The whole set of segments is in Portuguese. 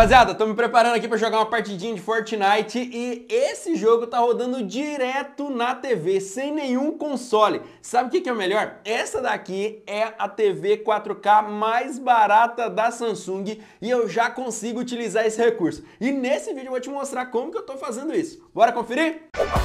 Rapaziada, tô me preparando aqui para jogar uma partidinha de Fortnite e esse jogo tá rodando direto na TV, sem nenhum console. Sabe o que, que é o melhor? Essa daqui é a TV 4K mais barata da Samsung e eu já consigo utilizar esse recurso. E nesse vídeo eu vou te mostrar como que eu tô fazendo isso. Bora conferir? Música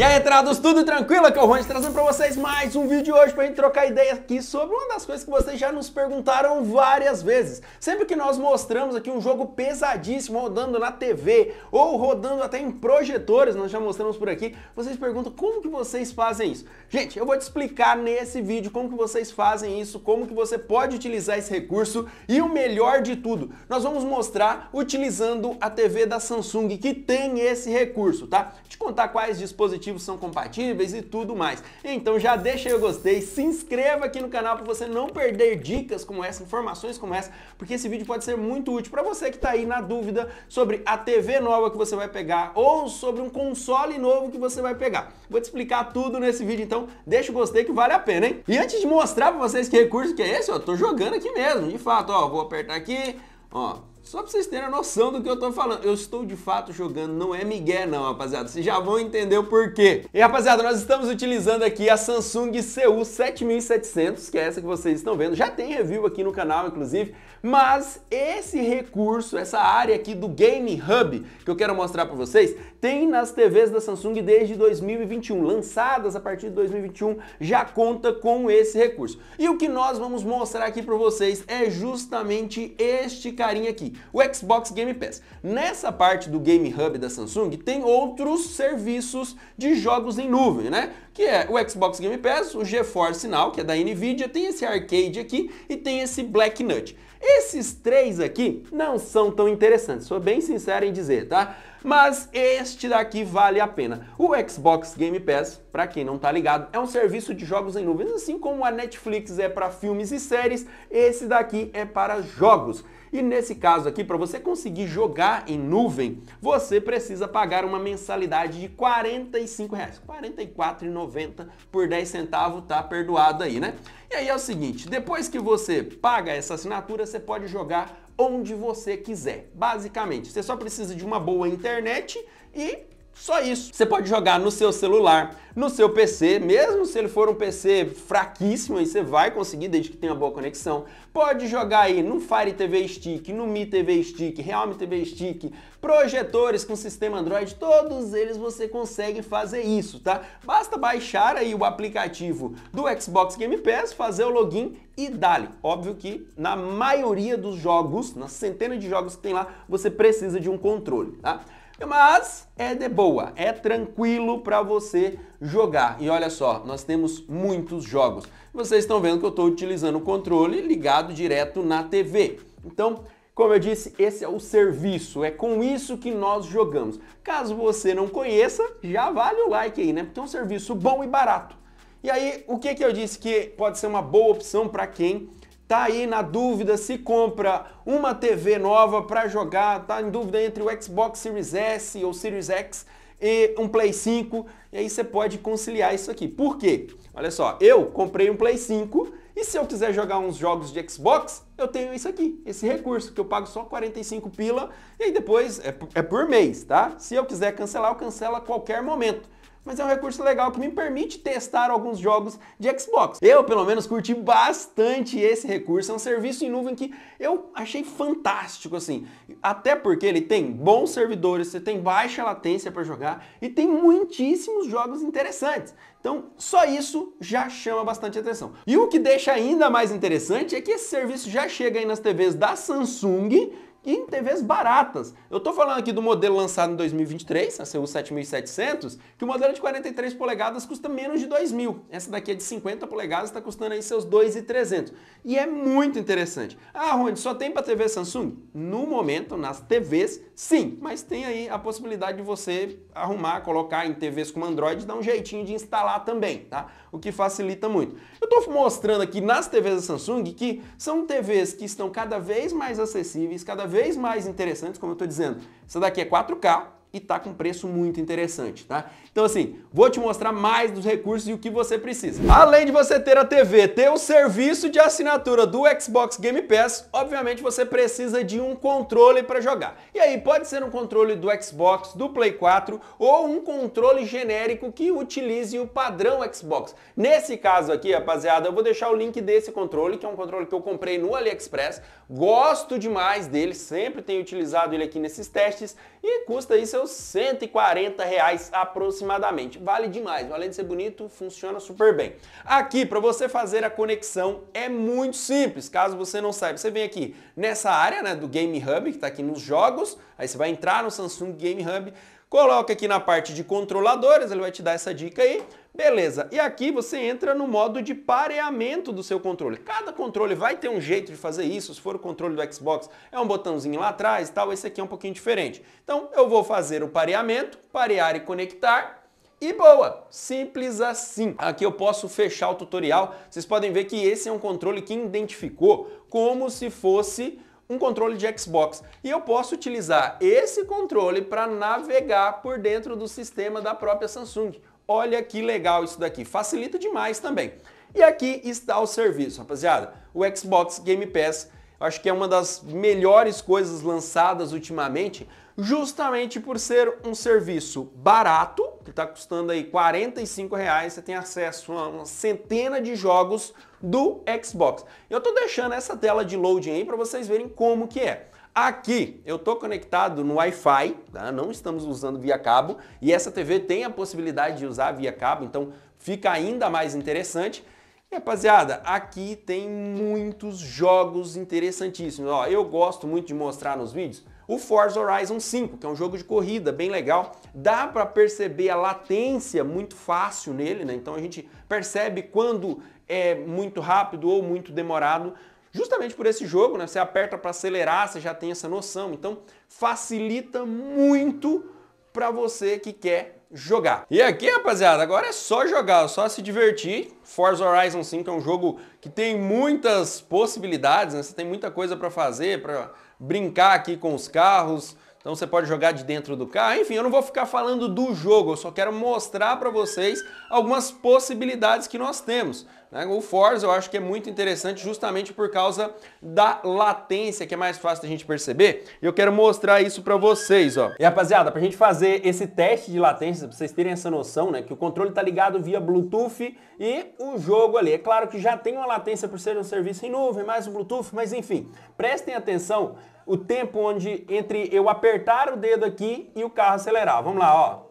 E aí, entrados, tudo tranquilo? Aqui é o Rony trazendo pra vocês mais um vídeo hoje pra gente trocar ideia aqui sobre uma das coisas que vocês já nos perguntaram várias vezes. Sempre que nós mostramos aqui um jogo pesadíssimo rodando na TV ou rodando até em projetores, nós já mostramos por aqui, vocês perguntam como que vocês fazem isso. Gente, eu vou te explicar nesse vídeo como que vocês fazem isso, como que você pode utilizar esse recurso e o melhor de tudo, nós vamos mostrar utilizando a TV da Samsung que tem esse recurso, tá? Te contar quais dispositivos são compatíveis e tudo mais. Então já deixa aí o gostei, se inscreva aqui no canal para você não perder dicas como essa, informações como essa, porque esse vídeo pode ser muito útil para você que está aí na dúvida sobre a TV nova que você vai pegar ou sobre um console novo que você vai pegar. Vou te explicar tudo nesse vídeo, então deixa o gostei que vale a pena, hein? E antes de mostrar para vocês que recurso que é esse, ó, tô jogando aqui mesmo, de fato, ó, vou apertar aqui, ó, só pra vocês terem a noção do que eu tô falando. Eu estou de fato jogando, não é migué não, rapaziada. Vocês já vão entender o porquê. E rapaziada, nós estamos utilizando aqui a Samsung CU7700, que é essa que vocês estão vendo. Já tem review aqui no canal, inclusive. Mas esse recurso, essa área aqui do Game Hub, que eu quero mostrar pra vocês, tem nas TVs da Samsung desde 2021, lançadas a partir de 2021, já conta com esse recurso. E o que nós vamos mostrar aqui para vocês é justamente este carinha aqui, o Xbox Game Pass. Nessa parte do Game Hub da Samsung tem outros serviços de jogos em nuvem, né? que é o Xbox Game Pass, o GeForce Now, que é da Nvidia, tem esse arcade aqui e tem esse Black Nut. Esses três aqui não são tão interessantes, sou bem sincero em dizer, tá? Mas este daqui vale a pena. O Xbox Game Pass, para quem não tá ligado, é um serviço de jogos em nuvens, assim como a Netflix é para filmes e séries, esse daqui é para jogos. E nesse caso aqui, para você conseguir jogar em nuvem, você precisa pagar uma mensalidade de R$ 44,90 por 10 centavos, tá perdoado aí, né? E aí é o seguinte, depois que você paga essa assinatura, você pode jogar onde você quiser. Basicamente, você só precisa de uma boa internet e só isso. Você pode jogar no seu celular, no seu PC, mesmo se ele for um PC fraquíssimo, aí você vai conseguir, desde que tenha boa conexão. Pode jogar aí no Fire TV Stick, no Mi TV Stick, Realme TV Stick, projetores com sistema Android, todos eles você consegue fazer isso, tá? Basta baixar aí o aplicativo do Xbox Game Pass, fazer o login e dali. Óbvio que na maioria dos jogos, na centena de jogos que tem lá, você precisa de um controle, tá? Mas é de boa, é tranquilo para você jogar. E olha só, nós temos muitos jogos. Vocês estão vendo que eu estou utilizando o controle ligado direto na TV. Então, como eu disse, esse é o serviço, é com isso que nós jogamos. Caso você não conheça, já vale o like aí, né? Porque é um serviço bom e barato. E aí, o que, que eu disse que pode ser uma boa opção para quem tá aí na dúvida se compra uma TV nova para jogar, tá em dúvida entre o Xbox Series S ou Series X e um Play 5, e aí você pode conciliar isso aqui. Por quê? Olha só, eu comprei um Play 5 e se eu quiser jogar uns jogos de Xbox, eu tenho isso aqui, esse recurso, que eu pago só 45 pila, e aí depois é, é por mês, tá? Se eu quiser cancelar, eu cancelo a qualquer momento mas é um recurso legal que me permite testar alguns jogos de Xbox. Eu, pelo menos, curti bastante esse recurso, é um serviço em nuvem que eu achei fantástico, assim. Até porque ele tem bons servidores, você tem baixa latência para jogar e tem muitíssimos jogos interessantes. Então, só isso já chama bastante atenção. E o que deixa ainda mais interessante é que esse serviço já chega aí nas TVs da Samsung em TVs baratas. Eu estou falando aqui do modelo lançado em 2023, a CU 7700, que o modelo é de 43 polegadas custa menos de 2 mil. Essa daqui é de 50 polegadas, está custando aí seus 2,300. E é muito interessante. Ah, Rony, só tem para TV Samsung? No momento, nas TVs, sim. Mas tem aí a possibilidade de você arrumar, colocar em TVs como Android, dar um jeitinho de instalar também, tá? O que facilita muito. Eu estou mostrando aqui nas TVs da Samsung que são TVs que estão cada vez mais acessíveis, cada vez mais interessantes, como eu estou dizendo. Essa daqui é 4K, e está com preço muito interessante, tá? Então assim, vou te mostrar mais dos recursos e o que você precisa. Além de você ter a TV, ter o serviço de assinatura do Xbox Game Pass, obviamente você precisa de um controle para jogar. E aí pode ser um controle do Xbox, do Play 4 ou um controle genérico que utilize o padrão Xbox. Nesse caso aqui, rapaziada, eu vou deixar o link desse controle, que é um controle que eu comprei no AliExpress. Gosto demais dele, sempre tenho utilizado ele aqui nesses testes e custa isso seus 140 reais aproximadamente. Vale demais, além de ser bonito, funciona super bem. Aqui, para você fazer a conexão, é muito simples. Caso você não saiba, você vem aqui nessa área né, do Game Hub, que está aqui nos jogos, aí você vai entrar no Samsung Game Hub, Coloca aqui na parte de controladores, ele vai te dar essa dica aí. Beleza, e aqui você entra no modo de pareamento do seu controle. Cada controle vai ter um jeito de fazer isso, se for o controle do Xbox, é um botãozinho lá atrás e tal, esse aqui é um pouquinho diferente. Então eu vou fazer o pareamento, parear e conectar, e boa, simples assim. Aqui eu posso fechar o tutorial. Vocês podem ver que esse é um controle que identificou como se fosse um controle de Xbox. E eu posso utilizar esse controle para navegar por dentro do sistema da própria Samsung. Olha que legal isso daqui, facilita demais também. E aqui está o serviço, rapaziada. O Xbox Game Pass, acho que é uma das melhores coisas lançadas ultimamente, justamente por ser um serviço barato, que está custando aí 45 reais, você tem acesso a uma centena de jogos do Xbox. Eu estou deixando essa tela de loading aí para vocês verem como que é. Aqui eu estou conectado no Wi-Fi, tá? não estamos usando via cabo, e essa TV tem a possibilidade de usar via cabo, então fica ainda mais interessante. E, rapaziada, aqui tem muitos jogos interessantíssimos. Ó, eu gosto muito de mostrar nos vídeos o Forza Horizon 5, que é um jogo de corrida bem legal. Dá para perceber a latência muito fácil nele, né? Então a gente percebe quando é muito rápido ou muito demorado, justamente por esse jogo, né? Você aperta para acelerar, você já tem essa noção. Então facilita muito para você que quer jogar. E aqui, rapaziada, agora é só jogar, é só se divertir. Forza Horizon 5 é um jogo que tem muitas possibilidades, né? Você tem muita coisa para fazer, para brincar aqui com os carros. Então você pode jogar de dentro do carro. Enfim, eu não vou ficar falando do jogo, eu só quero mostrar para vocês algumas possibilidades que nós temos. Né? O Forza eu acho que é muito interessante justamente por causa da latência, que é mais fácil da gente perceber. E eu quero mostrar isso para vocês, ó. E rapaziada, a gente fazer esse teste de latência, para vocês terem essa noção, né, que o controle tá ligado via Bluetooth e o jogo ali. É claro que já tem uma latência por ser um serviço em nuvem, mais o Bluetooth, mas enfim, prestem atenção o tempo onde entre eu apertar o dedo aqui e o carro acelerar. Vamos lá, ó.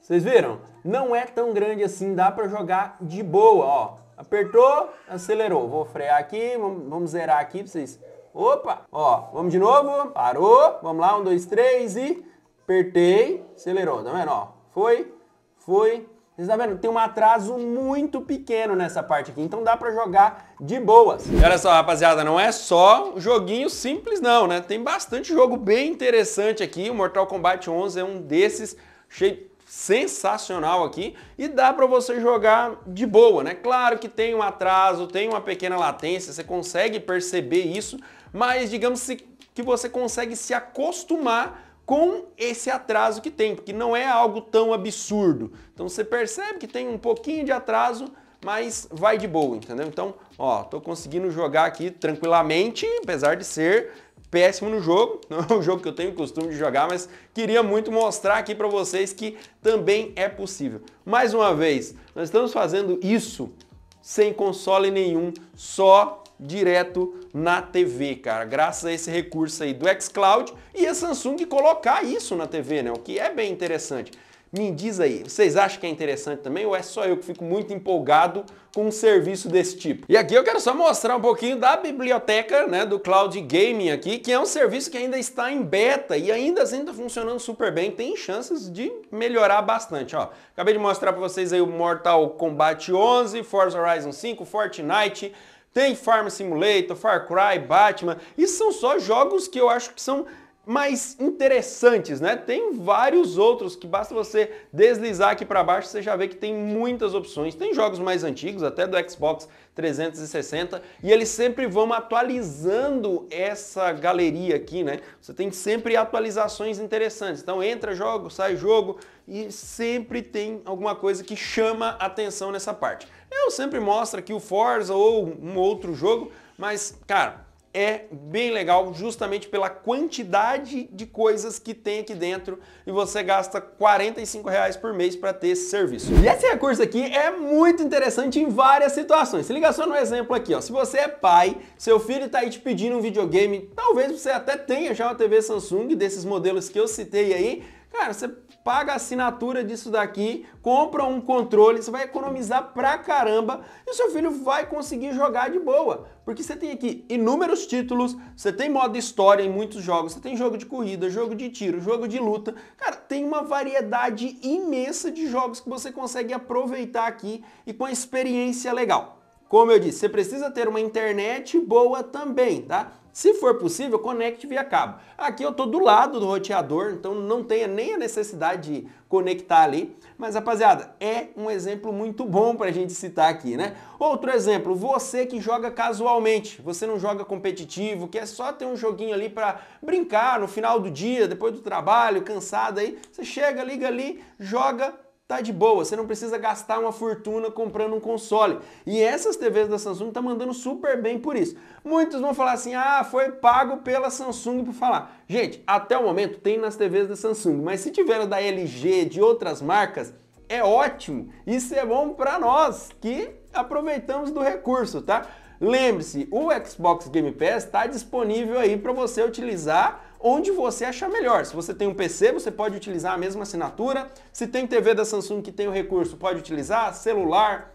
Vocês viram? Não é tão grande assim, dá para jogar de boa, ó. Apertou, acelerou. Vou frear aqui, vamos zerar aqui para vocês. Opa! Ó, vamos de novo. Parou. Vamos lá, um, dois, três e apertei, acelerou. Tá vendo, ó? Foi, foi, vocês estão tá vendo? Tem um atraso muito pequeno nessa parte aqui, então dá pra jogar de boas. E olha só, rapaziada, não é só joguinho simples não, né? Tem bastante jogo bem interessante aqui, o Mortal Kombat 11 é um desses, cheio sensacional aqui e dá para você jogar de boa, né? Claro que tem um atraso, tem uma pequena latência, você consegue perceber isso, mas digamos que você consegue se acostumar com esse atraso que tem, porque não é algo tão absurdo. Então você percebe que tem um pouquinho de atraso, mas vai de boa, entendeu? Então, ó, tô conseguindo jogar aqui tranquilamente, apesar de ser péssimo no jogo, não é um jogo que eu tenho costume de jogar, mas queria muito mostrar aqui para vocês que também é possível. Mais uma vez, nós estamos fazendo isso sem console nenhum, só direto na TV, cara, graças a esse recurso aí do xCloud e a Samsung colocar isso na TV, né? O que é bem interessante. Me diz aí, vocês acham que é interessante também ou é só eu que fico muito empolgado com um serviço desse tipo? E aqui eu quero só mostrar um pouquinho da biblioteca né, do Cloud Gaming aqui, que é um serviço que ainda está em beta e ainda assim está funcionando super bem, tem chances de melhorar bastante. Ó, acabei de mostrar para vocês aí o Mortal Kombat 11, Forza Horizon 5, Fortnite, tem Farm Simulator, Far Cry, Batman. E são só jogos que eu acho que são mais interessantes, né? Tem vários outros que basta você deslizar aqui para baixo, você já vê que tem muitas opções. Tem jogos mais antigos, até do Xbox 360, e eles sempre vão atualizando essa galeria aqui, né? Você tem sempre atualizações interessantes. Então entra jogo, sai jogo e sempre tem alguma coisa que chama atenção nessa parte. Eu sempre mostro aqui o Forza ou um outro jogo, mas cara, é bem legal justamente pela quantidade de coisas que tem aqui dentro e você gasta 45 reais por mês para ter esse serviço. E esse recurso aqui é muito interessante em várias situações. Se liga só no exemplo aqui, ó. Se você é pai, seu filho está aí te pedindo um videogame, talvez você até tenha já uma TV Samsung desses modelos que eu citei aí, cara, você paga a assinatura disso daqui, compra um controle, você vai economizar pra caramba e o seu filho vai conseguir jogar de boa. Porque você tem aqui inúmeros títulos, você tem modo história em muitos jogos, você tem jogo de corrida, jogo de tiro, jogo de luta. Cara, tem uma variedade imensa de jogos que você consegue aproveitar aqui e com a experiência legal. Como eu disse, você precisa ter uma internet boa também, tá? Se for possível, conecte via cabo. Aqui eu estou do lado do roteador, então não tenha nem a necessidade de conectar ali. Mas, rapaziada, é um exemplo muito bom para a gente citar aqui, né? Outro exemplo, você que joga casualmente, você não joga competitivo, quer só ter um joguinho ali para brincar no final do dia, depois do trabalho, cansado aí, você chega, liga ali, joga tá de boa, você não precisa gastar uma fortuna comprando um console. E essas TVs da Samsung tá mandando super bem por isso. Muitos vão falar assim: "Ah, foi pago pela Samsung por falar". Gente, até o momento tem nas TVs da Samsung, mas se tiver da LG, de outras marcas, é ótimo. Isso é bom para nós que aproveitamos do recurso, tá? Lembre-se, o Xbox Game Pass está disponível aí para você utilizar onde você achar melhor. Se você tem um PC, você pode utilizar a mesma assinatura. Se tem TV da Samsung que tem o recurso, pode utilizar. Celular,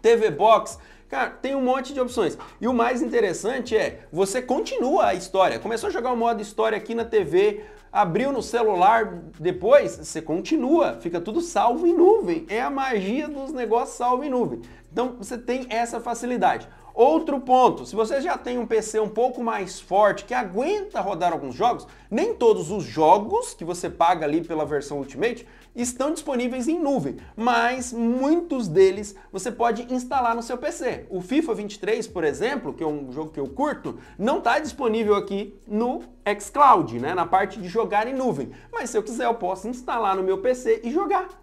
TV Box. Cara, tem um monte de opções. E o mais interessante é, você continua a história. Começou a jogar o modo história aqui na TV, abriu no celular depois, você continua, fica tudo salvo em nuvem. É a magia dos negócios salvo em nuvem. Então você tem essa facilidade. Outro ponto, se você já tem um PC um pouco mais forte, que aguenta rodar alguns jogos, nem todos os jogos que você paga ali pela versão Ultimate estão disponíveis em nuvem, mas muitos deles você pode instalar no seu PC. O FIFA 23, por exemplo, que é um jogo que eu curto, não está disponível aqui no xCloud, né, na parte de jogar em nuvem, mas se eu quiser eu posso instalar no meu PC e jogar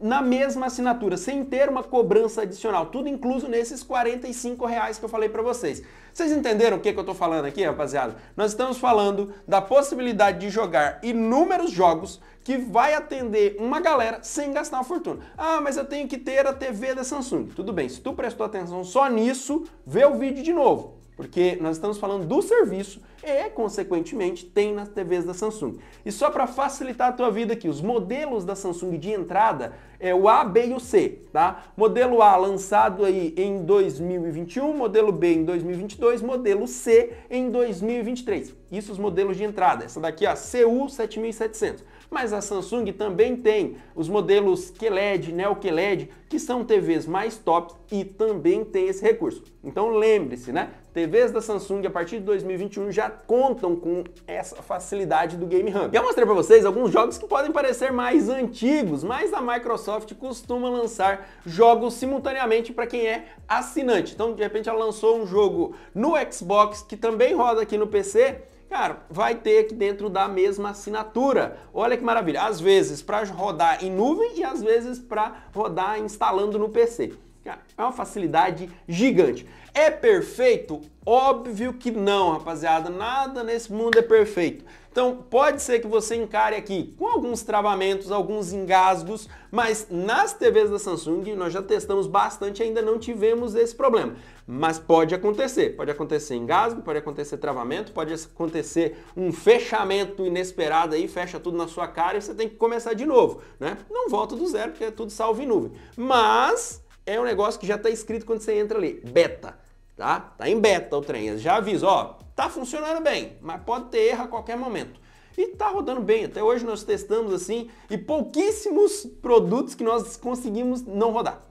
na mesma assinatura, sem ter uma cobrança adicional, tudo incluso nesses 45 reais que eu falei para vocês. Vocês entenderam o que, que eu estou falando aqui, rapaziada? Nós estamos falando da possibilidade de jogar inúmeros jogos que vai atender uma galera sem gastar uma fortuna. Ah, mas eu tenho que ter a TV da Samsung. Tudo bem, se tu prestou atenção só nisso, vê o vídeo de novo porque nós estamos falando do serviço e, consequentemente, tem nas TVs da Samsung. E só para facilitar a tua vida aqui, os modelos da Samsung de entrada é o A, B e o C, tá? Modelo A lançado aí em 2021, modelo B em 2022, modelo C em 2023. Isso os modelos de entrada. Essa daqui é a CU7700. Mas a Samsung também tem os modelos QLED, Neo QLED, que são TVs mais tops e também tem esse recurso. Então lembre-se, né? TVs da Samsung a partir de 2021 já contam com essa facilidade do Game Hub. Eu mostrei para vocês alguns jogos que podem parecer mais antigos, mas a Microsoft costuma lançar jogos simultaneamente para quem é assinante. Então, de repente, ela lançou um jogo no Xbox que também roda aqui no PC cara, vai ter aqui dentro da mesma assinatura. Olha que maravilha. Às vezes para rodar em nuvem e às vezes para rodar instalando no PC. é uma facilidade gigante. É perfeito? Óbvio que não, rapaziada. Nada nesse mundo é perfeito. Então, pode ser que você encare aqui com alguns travamentos, alguns engasgos, mas nas TVs da Samsung nós já testamos bastante e ainda não tivemos esse problema. Mas pode acontecer. Pode acontecer engasgo, pode acontecer travamento, pode acontecer um fechamento inesperado aí, fecha tudo na sua cara e você tem que começar de novo, né? Não volta do zero, porque é tudo salvo em nuvem. Mas é um negócio que já está escrito quando você entra ali, beta tá? Tá em beta o trem, já aviso ó, tá funcionando bem, mas pode ter erro a qualquer momento. E tá rodando bem, até hoje nós testamos assim, e pouquíssimos produtos que nós conseguimos não rodar.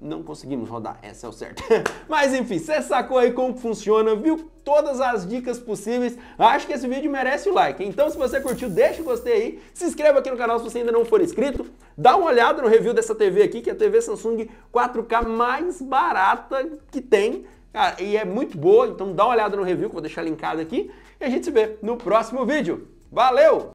Não conseguimos rodar, essa é o certo. mas enfim, você sacou aí como funciona, viu todas as dicas possíveis. Acho que esse vídeo merece o like. Então, se você curtiu, deixa o gostei aí. Se inscreva aqui no canal se você ainda não for inscrito. Dá uma olhada no review dessa TV aqui, que é a TV Samsung 4K mais barata que tem. Cara, e é muito boa, então dá uma olhada no review que eu vou deixar linkado aqui. E a gente se vê no próximo vídeo. Valeu!